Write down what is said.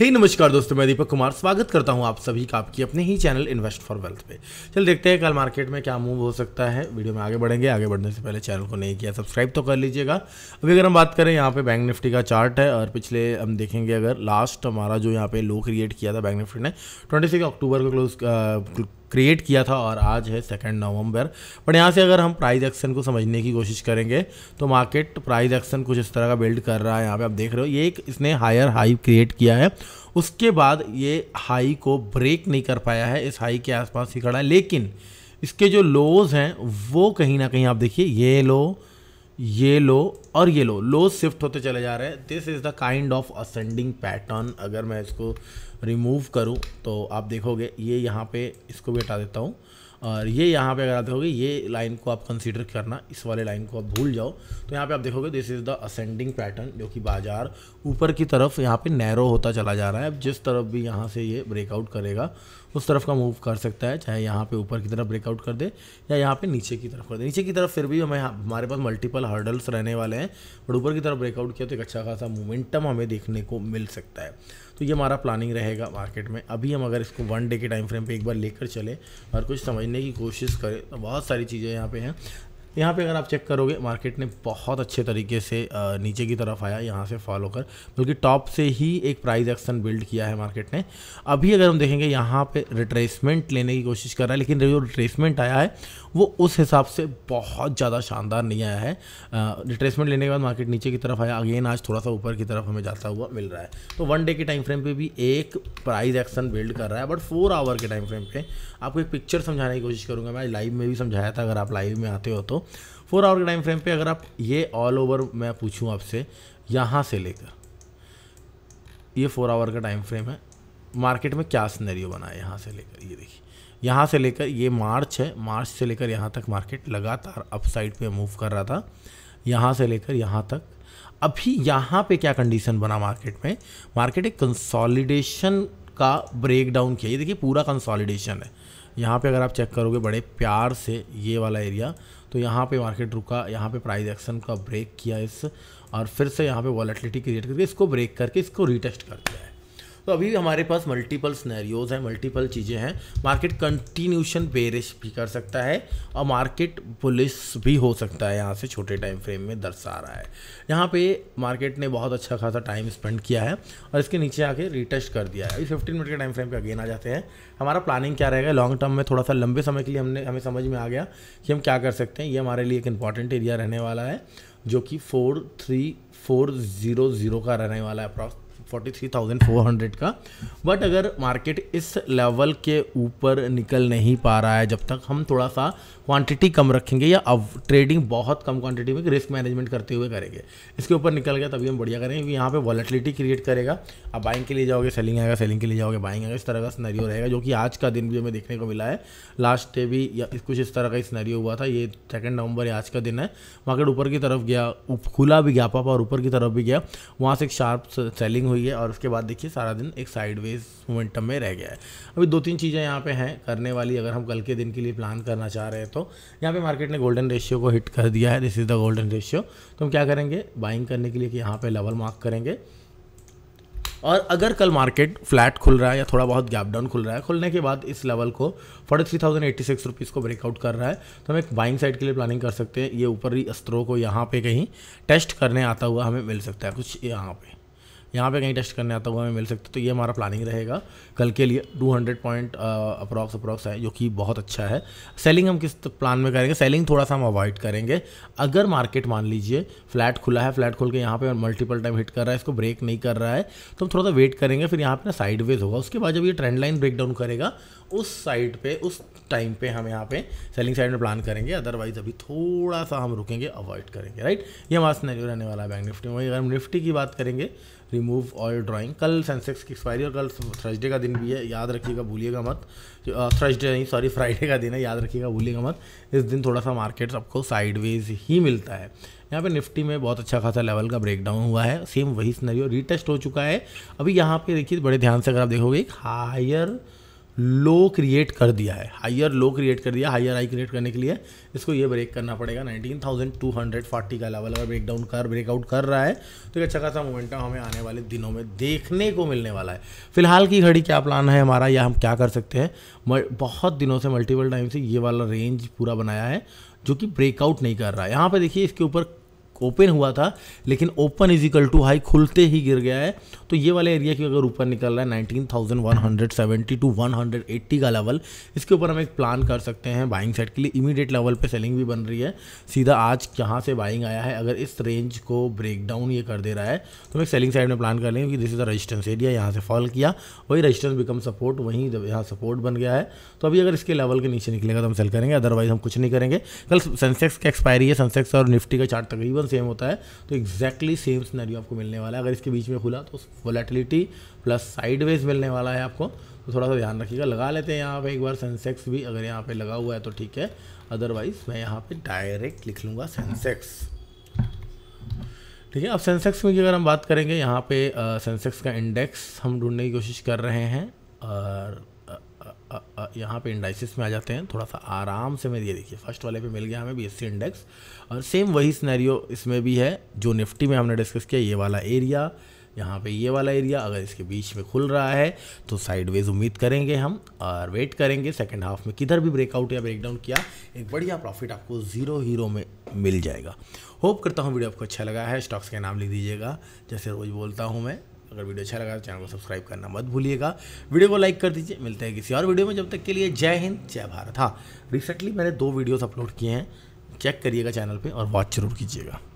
hey, नमस्कार दोस्तों मैं दीपक कुमार स्वागत करता हूं आप सभी का आपकी अपने ही चैनल इन्वेस्ट फॉर वेल्थ पे चल देखते हैं कल मार्केट में क्या मूव हो सकता है वीडियो में आगे बढ़ेंगे आगे बढ़ने से पहले चैनल को नहीं किया सब्सक्राइब तो कर लीजिएगा अभी अगर हम बात करें यहाँ पे बैंक निफ्टी का चार्ट है और पिछले हम देखेंगे अगर लास्ट हमारा जो यहाँ पे लो क्रिएट किया था बैंक निफ्टी ने ट्वेंटी अक्टूबर को क्लोज क्रिएट किया था और आज है सेकेंड नवंबर बट यहाँ से अगर हम प्राइस एक्शन को समझने की कोशिश करेंगे तो मार्केट प्राइस एक्शन कुछ इस तरह का बिल्ड कर रहा है यहाँ पे आप देख रहे हो ये एक इसने हायर हाई क्रिएट किया है उसके बाद ये हाई को ब्रेक नहीं कर पाया है इस हाई के आसपास ही खड़ा है लेकिन इसके जो लोज हैं वो कहीं ना कहीं आप देखिए ये लो ये लो और ये लो लो शिफ्ट होते चले जा रहे हैं this is the kind of ascending pattern अगर मैं इसको रिमूव करूं तो आप देखोगे ये यहाँ पे इसको भी हटा देता हूँ और ये यहाँ पे अगर आप देखोगे ये लाइन को आप कंसीडर करना इस वाले लाइन को आप भूल जाओ तो यहाँ पे आप देखोगे this is the ascending pattern जो कि बाजार ऊपर की तरफ यहाँ पे नैरो होता चला जा रहा है अब जिस तरफ भी यहाँ से ये ब्रेकआउट करेगा उस तरफ का मूव कर सकता है चाहे यहाँ पे ऊपर की तरफ ब्रेकआउट कर दे या यहाँ पे नीचे की तरफ कर दे नीचे की तरफ फिर भी हमें हमारे पास मल्टीपल हर्डल्स रहने वाले हैं बट ऊपर की तरफ ब्रेकआउट किया तो एक अच्छा खासा मोमेंटम हमें देखने को मिल सकता है तो ये हमारा प्लानिंग रहेगा मार्केट में अभी हम अगर इसको वन डे के टाइम फ्रेम पर एक बार लेकर चले और कुछ समझने की कोशिश करें तो बहुत सारी चीज़ें यहाँ पर हैं यहाँ पे अगर आप चेक करोगे मार्केट ने बहुत अच्छे तरीके से नीचे की तरफ आया यहाँ से फॉलो कर बल्कि टॉप से ही एक प्राइस एक्शन बिल्ड किया है मार्केट ने अभी अगर हम देखेंगे यहाँ पे रिट्रेसमेंट लेने की कोशिश कर रहा है लेकिन जो रिट्रेसमेंट आया है वो उस हिसाब से बहुत ज़्यादा शानदार नहीं आया है रिट्रेसमेंट लेने के बाद मार्केट नीचे की तरफ आया अगेन आज थोड़ा सा ऊपर की तरफ हमें जाता हुआ मिल रहा है तो वन डे के टाइम फ्रेम पे भी एक प्राइस एक्शन बिल्ड कर रहा है बट फोर आवर के टाइम फ्रेम पे आपको एक पिक्चर समझाने की कोशिश करूँगा मैं लाइव में भी समझाया था अगर आप लाइव में आते हो तो फोर आवर के टाइम फ्रेम पर अगर आप ये ऑल ओवर मैं पूछूँ आपसे यहाँ से लेकर ये फोर आवर का टाइम फ्रेम है मार्केट में क्या स्नैरियो बना है यहाँ से लेकर ये देखिए यहाँ से लेकर ये मार्च है मार्च से लेकर यहाँ तक मार्केट लगातार अप साइड पर मूव कर रहा था यहाँ से लेकर यहाँ तक अभी यहाँ पे क्या कंडीशन बना मार्केट में मार्केट एक कंसोलिडेशन का ब्रेक डाउन किया ये देखिए पूरा कंसोलिडेशन है यहाँ पे अगर आप चेक करोगे बड़े प्यार से ये वाला एरिया तो यहाँ पे मार्केट रुका यहाँ पे प्राइस एक्शन का ब्रेक किया इस और फिर से यहाँ पे वॉलेटिलिटी क्रिएट करके इसको ब्रेक करके इसको रिटेस्ट कर दिया है तो अभी हमारे पास मल्टीपल स्नैरियोज हैं मल्टीपल चीज़ें हैं मार्केट कंटिन्यूशन बेरिश भी कर सकता है और मार्केट पुलिस भी हो सकता है यहाँ से छोटे टाइम फ्रेम में दर्शा रहा है यहाँ पे मार्केट ने बहुत अच्छा खासा टाइम स्पेंड किया है और इसके नीचे आके रिटेस्ट कर दिया है अभी फिफ्टीन मिनट के टाइम फ्रेम पर अगेन आ जाते हैं हमारा प्लानिंग क्या रहेगा लॉन्ग टर्म में थोड़ा सा लंबे समय के लिए हमने हमें समझ में आ गया कि हम क्या कर सकते हैं ये हमारे लिए एक इंपॉर्टेंट एरिया रहने वाला है जो कि four three four zero zero का रहने वाला है approx forty three thousand four hundred का बट अगर मार्केट इस लेवल के ऊपर निकल नहीं पा रहा है जब तक हम थोड़ा सा क्वांटिटी कम रखेंगे या अब ट्रेडिंग बहुत कम क्वांटिटी में रिस्क मैनेजमेंट करते हुए करेंगे इसके ऊपर निकल गया तभी हम बढ़िया करेंगे क्योंकि यहाँ पे वॉलेटिलिटी क्रिएट करेगा आप बाइंग के लिए जाओगे सेलिंग आएगा सेलिंग के लिए जाओगे बाइंग आएगा इस तरह का स्नरियो रहेगा जो कि आज का दिन भी हमें देखने को मिला है लास्ट डे भी कुछ इस तरह का स्नरियो हुआ था ये सेकेंड नवंबर आज का दिन है मार्केट ऊपर की तरफ गया खुला भी गया पापा और ऊपर की तरफ भी गया वहाँ से एक शार्प सेलिंग हुई है और उसके बाद देखिए सारा दिन एक साइडवेज मोमेंटम में रह गया है अभी दो तीन चीज़ें यहाँ पे हैं करने वाली अगर हम कल के दिन के लिए प्लान करना चाह रहे हैं तो यहाँ पे मार्केट ने गोल्डन रेशियो को हिट कर दिया है this is the golden ratio तो हम क्या करेंगे बाइंग करने के लिए कि यहाँ पर लेवल मार्क करेंगे और अगर कल मार्केट फ्लैट खुल रहा है या थोड़ा बहुत गैप डाउन खुल रहा है खुलने के बाद इस लेवल को forty three thousand eighty six rupees को ब्रेकआउट कर रहा है तो हम एक बाइंग साइड के लिए प्लानिंग कर सकते हैं ये ऊपरी स्त्रो को यहाँ पे कहीं टेस्ट करने आता हुआ हमें मिल सकता है कुछ यहाँ पे यहाँ पे कहीं टेस्ट करने आता हुआ हमें मिल सकता है तो ये हमारा प्लानिंग रहेगा कल के लिए two hundred point approx approx है जो कि बहुत अच्छा है सेलिंग हम किस प्लान में करेंगे सेलिंग थोड़ा सा हम अवॉइड करेंगे अगर मार्केट मान लीजिए फ्लैट खुला है फ्लैट खोल के यहाँ पर मल्टीपल टाइम हिट कर रहा है इसको ब्रेक नहीं कर रहा है तो हम थोड़ा सा वेट करेंगे फिर यहाँ पर ना साइड होगा उसके बाद जब ये ट्रेंड लाइन ब्रेक डाउन करेगा उस साइड पे उस टाइम पे हम यहाँ पे सेलिंग साइड में प्लान करेंगे अदरवाइज अभी थोड़ा सा हम रुकेंगे अवॉइड करेंगे राइट ये हमारा स्नैरियो रहने वाला है बैंक निफ्टी में वही अगर हम निफ्टी की बात करेंगे रिमूव ऑयल ड्राइंग कल सेंसेक्स की एक्सपायरी और कल थर्सडे का दिन भी है याद रखिएगा भूलिएगा मत थर्सडे नहीं सॉरी फ्राइडे का दिन है याद रखिएगा भूलिएगा मत इस दिन थोड़ा सा मार्केट आपको साइडवेज ही मिलता है यहाँ पे निफ्टी में बहुत अच्छा खासा लेवल का ब्रेकडाउन हुआ है सेम वही स्नरियो रीटेस्ट हो चुका है अभी यहाँ पे देखिए बड़े ध्यान से अगर आप देखोगे एक हायर लो क्रिएट कर दिया है हायर लो क्रिएट कर दिया हायर हाई क्रिएट करने के लिए इसको ये ब्रेक करना पड़ेगा 19,240 का लेवल अगर ब्रेक डाउन कर ब्रेकआउट कर रहा है तो एक अच्छा खासा मोमेंटम हमें आने वाले दिनों में देखने को मिलने वाला है फिलहाल की घड़ी क्या प्लान है हमारा या हम क्या कर सकते हैं बहुत दिनों से मल्टीपल टाइम से ये वाला रेंज पूरा बनाया है जो कि ब्रेकआउट नहीं कर रहा है यहाँ पर देखिए इसके ऊपर ओपन हुआ था लेकिन open is equal to high खुलते ही गिर गया है तो ये वाला एरिया की अगर ऊपर निकल रहा है 19,170 टू 180 का लेवल इसके ऊपर हम एक प्लान कर सकते हैं बाइंग सेट के लिए इमीडिएट लेवल पे सेलिंग भी बन रही है सीधा आज कहाँ से बाइंग आया है अगर इस रेंज को ब्रेक डाउन ये कर दे रहा है तो हम एक सेलिंग साइड में प्लान कर लेंगे कि this is the resistance area यहाँ से फॉल किया वही रजिस्टेंस बिकम सपोर्ट वहीं जब यहाँ सपोर्ट बन गया है तो अभी अगर इसके लेवल के नीचे निकलेगा तो हम सेल करेंगे अदरवाइज हम कुछ नहीं करेंगे कल सेंसेक्स का एक्सपायरी है सेंसेक्स और निफ्टी का चार्ट तकरीबन पैटर्न सेम होता है तो एक्जैक्टली सेम सिनेरियो आपको मिलने वाला है अगर इसके बीच में खुला तो वोलेटिलिटी प्लस साइडवेज मिलने वाला है आपको तो थोड़ा सा ध्यान रखिएगा लगा लेते हैं यहाँ पे एक बार सेंसेक्स भी अगर यहाँ पे लगा हुआ है तो ठीक है अदरवाइज मैं यहाँ पे डायरेक्ट लिख लूँगा सेंसेक्स ठीक है अब सेंसेक्स में अगर हम बात करेंगे यहाँ पे सेंसेक्स का इंडेक्स हम ढूंढने की कोशिश कर रहे हैं और यहाँ पे इंडाइसिस में आ जाते हैं थोड़ा सा आराम से मैं ये देखिए फर्स्ट वाले पे मिल गया हमें बीएससी इंडेक्स और सेम वही स्नैरियो इसमें भी है जो निफ्टी में हमने डिस्कस किया ये वाला एरिया यहाँ पे ये वाला एरिया अगर इसके बीच में खुल रहा है तो साइडवेज उम्मीद करेंगे हम और वेट करेंगे सेकेंड हाफ में किधर भी ब्रेकआउट या ब्रेकडाउन किया एक बढ़िया प्रॉफिट आपको जीरो हीरो में मिल जाएगा होप करता हूँ वीडियो आपको अच्छा लगा है स्टॉक्स के नाम लिख दीजिएगा जैसे रोज़ बोलता हूँ मैं अगर वीडियो अच्छा लगा तो चैनल को सब्सक्राइब करना मत भूलिएगा वीडियो को लाइक कर दीजिए मिलते हैं किसी और वीडियो में जब तक के लिए जय हिंद जय भारत हाँ रिसेंटली मैंने दो वीडियोस अपलोड किए हैं चेक करिएगा चैनल पे और वॉच जरूर कीजिएगा